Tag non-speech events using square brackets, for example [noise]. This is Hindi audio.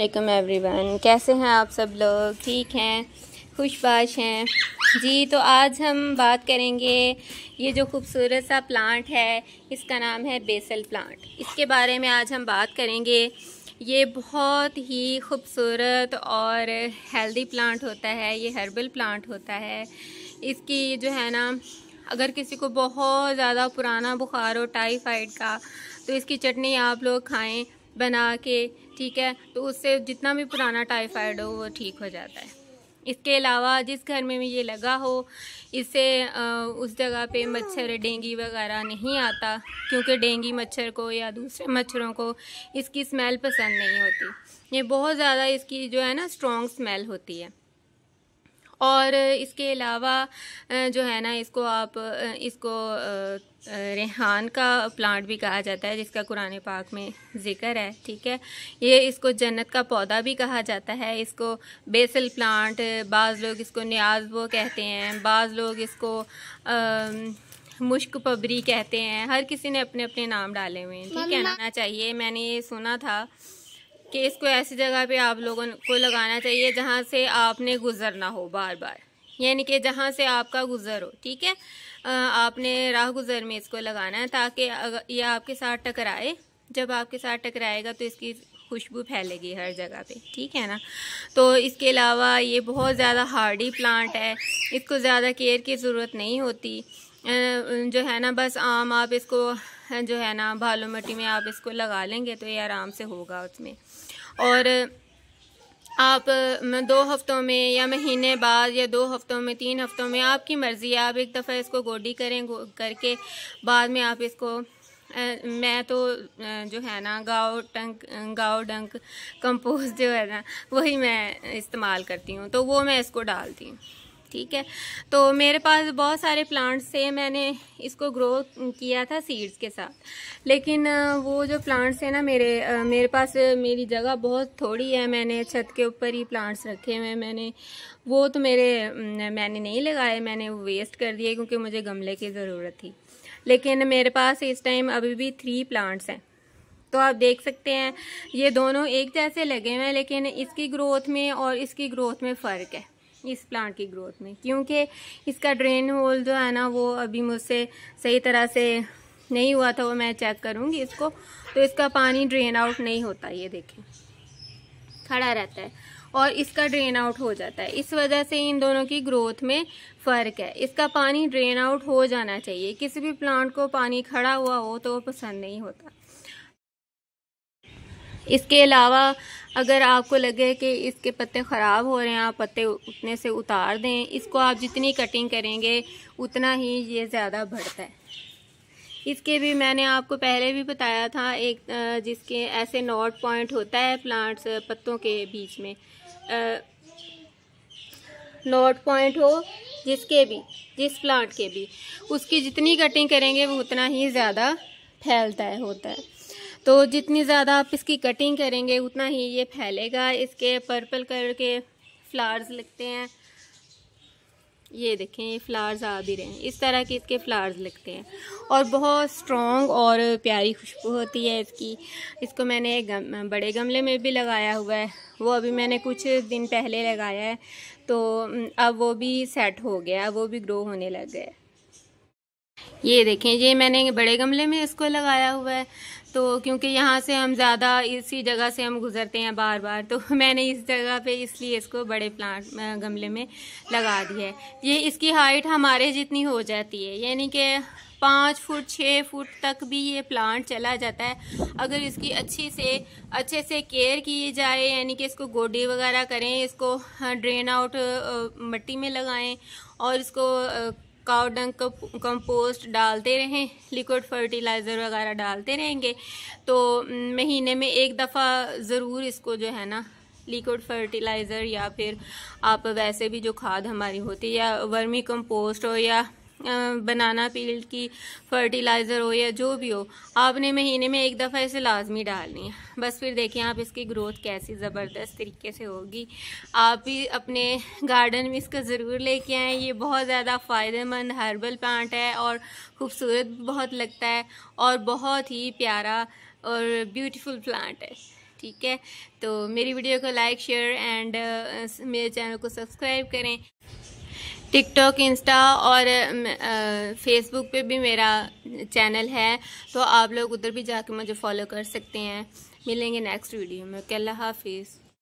एवरी एवरीवन कैसे हैं आप सब लोग ठीक हैं खुशबाश हैं जी तो आज हम बात करेंगे ये जो खूबसूरत सा प्लांट है इसका नाम है बेसल प्लांट इसके बारे में आज हम बात करेंगे ये बहुत ही खूबसूरत और हेल्दी प्लांट होता है ये हर्बल प्लांट होता है इसकी जो है ना अगर किसी को बहुत ज़्यादा पुराना बुखार हो टाइफाइड का तो इसकी चटनी आप लोग खाएं बना के ठीक है तो उससे जितना भी पुराना टाइफाइड हो वो ठीक हो जाता है इसके अलावा जिस घर में ये लगा हो इससे उस जगह पे मच्छर डेंगी वगैरह नहीं आता क्योंकि डेंगी मच्छर को या दूसरे मच्छरों को इसकी स्मेल पसंद नहीं होती ये बहुत ज़्यादा इसकी जो है ना स्ट्रॉन्ग स्मेल होती है और इसके अलावा जो है ना इसको आप इसको रेहान का प्लांट भी कहा जाता है जिसका कुरान पाक में ज़िक्र है ठीक है ये इसको जन्नत का पौधा भी कहा जाता है इसको बेसल प्लांट बाज़ लोग इसको न्याज वो कहते हैं बाज़ लोग इसको आ, मुश्क पबरी कहते हैं हर किसी ने अपने अपने नाम डाले हुए हैं ठीक है ना चाहिए मैंने ये सुना था कि इसको ऐसी जगह पे आप लोगों को लगाना चाहिए जहाँ से आपने गुजरना हो बार बार यानी कि जहाँ से आपका गुजर हो ठीक है आपने राह गुजर में इसको लगाना है ताकि ये आपके साथ टकराए जब आपके साथ टकराएगा तो इसकी खुशबू फैलेगी हर जगह पे ठीक है ना तो इसके अलावा ये बहुत ज़्यादा हार्डी प्लांट है इसको ज़्यादा केयर की ज़रूरत नहीं होती जो है ना बस आम आप इसको जो है ना भालू मिट्टी में आप इसको लगा लेंगे तो ये आराम से होगा उसमें और आप दो हफ्तों में या महीने बाद या दो हफ्तों में तीन हफ्तों में आपकी मर्ज़ी है आप एक दफ़ा इसको गोडी करें गो, करके बाद में आप इसको आ, मैं तो जो है ना गाव टंक गाव डंक कंपोस्ट जो है ना वही मैं इस्तेमाल करती हूँ तो वो मैं इसको डालती हूँ ठीक है तो मेरे पास बहुत सारे प्लांट्स थे मैंने इसको ग्रो किया था सीड्स के साथ लेकिन वो जो प्लांट्स हैं ना मेरे मेरे पास मेरी जगह बहुत थोड़ी है मैंने छत के ऊपर ही प्लांट्स रखे हुए हैं मैंने वो तो मेरे मैंने नहीं लगाए मैंने वो वेस्ट कर दिए क्योंकि मुझे गमले की ज़रूरत थी लेकिन मेरे पास इस टाइम अभी भी थ्री प्लांट्स हैं तो आप देख सकते हैं ये दोनों एक जैसे लगे हुए हैं लेकिन इसकी ग्रोथ में और इसकी ग्रोथ में फ़र्क है इस प्लांट की ग्रोथ में क्योंकि इसका ड्रेन होल जो है ना वो अभी मुझसे सही तरह से नहीं हुआ था वो मैं चेक करूँगी इसको तो इसका पानी ड्रेन आउट नहीं होता ये देखें खड़ा रहता है और इसका ड्रेन आउट हो जाता है इस वजह से इन दोनों की ग्रोथ में फ़र्क है इसका पानी ड्रेन आउट हो जाना चाहिए किसी भी प्लांट को पानी खड़ा हुआ हो तो वो पसंद नहीं होता इसके अलावा अगर आपको लगे कि इसके पत्ते ख़राब हो रहे हैं आप पत्ते उतने से उतार दें इसको आप जितनी कटिंग करेंगे उतना ही ये ज़्यादा बढ़ता है इसके भी मैंने आपको पहले भी बताया था एक जिसके ऐसे नॉट पॉइंट होता है प्लांट्स पत्तों के बीच में नॉट पॉइंट हो जिसके भी जिस प्लांट के भी उसकी जितनी कटिंग करेंगे वो उतना ही ज़्यादा फैलता है होता है तो जितनी ज़्यादा आप इसकी कटिंग करेंगे उतना ही ये फैलेगा इसके पर्पल कलर के फ्लावर्स लगते हैं ये देखें ये फ्लावर्स आ भी रहे हैं इस तरह के इसके फ्लावर्स लगते हैं और बहुत स्ट्रॉन्ग और प्यारी खुशबू होती है इसकी इसको मैंने गम, बड़े गमले में भी लगाया हुआ है वो अभी मैंने कुछ दिन पहले लगाया है तो अब वो भी सेट हो गया वो भी ग्रो होने लग गया ये देखें ये मैंने बड़े गमले में इसको लगाया हुआ है तो क्योंकि यहाँ से हम ज़्यादा इसी जगह से हम गुज़रते हैं बार बार तो [laughs] मैंने इस जगह पे इसलिए इसको बड़े प्लांट गमले में लगा दिया है ये इसकी हाइट हमारे जितनी हो जाती है यानी कि पाँच फुट छः फुट तक भी ये प्लांट चला जाता है अगर इसकी अच्छी से अच्छे से केयर की जाए यानी कि इसको गोडी वगैरह करें इसको ड्रेन आउट मट्टी में लगाएं और इसको काउडंग कंपोस्ट डालते रहें लिक्विड फर्टिलाइज़र वगैरह डालते रहेंगे तो महीने में एक दफ़ा ज़रूर इसको जो है ना लिक्विड फर्टिलाइज़र या फिर आप वैसे भी जो खाद हमारी होती है या वर्मी कंपोस्ट हो या बनाना पील्ड की फर्टिलाइज़र हो या जो भी हो आपने महीने में एक दफ़ा इसे लाजमी डालनी है बस फिर देखिए आप इसकी ग्रोथ कैसी ज़बरदस्त तरीके से होगी आप भी अपने गार्डन में इसका ज़रूर लेके आएँ ये बहुत ज़्यादा फ़ायदेमंद हर्बल प्लांट है और खूबसूरत बहुत लगता है और बहुत ही प्यारा और ब्यूटीफुल प्लांट है ठीक है तो मेरी वीडियो को लाइक शेयर एंड मेरे चैनल को सब्सक्राइब करें टिकटॉक इंस्टा और फेसबुक पे भी मेरा चैनल है तो आप लोग उधर भी जाके मुझे फॉलो कर सकते हैं मिलेंगे नेक्स्ट वीडियो में कल हाफिज़